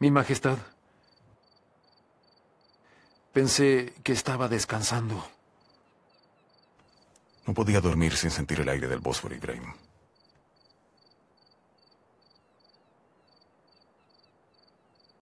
Mi Majestad, pensé que estaba descansando. No podía dormir sin sentir el aire del Bósforo, Ibrahim.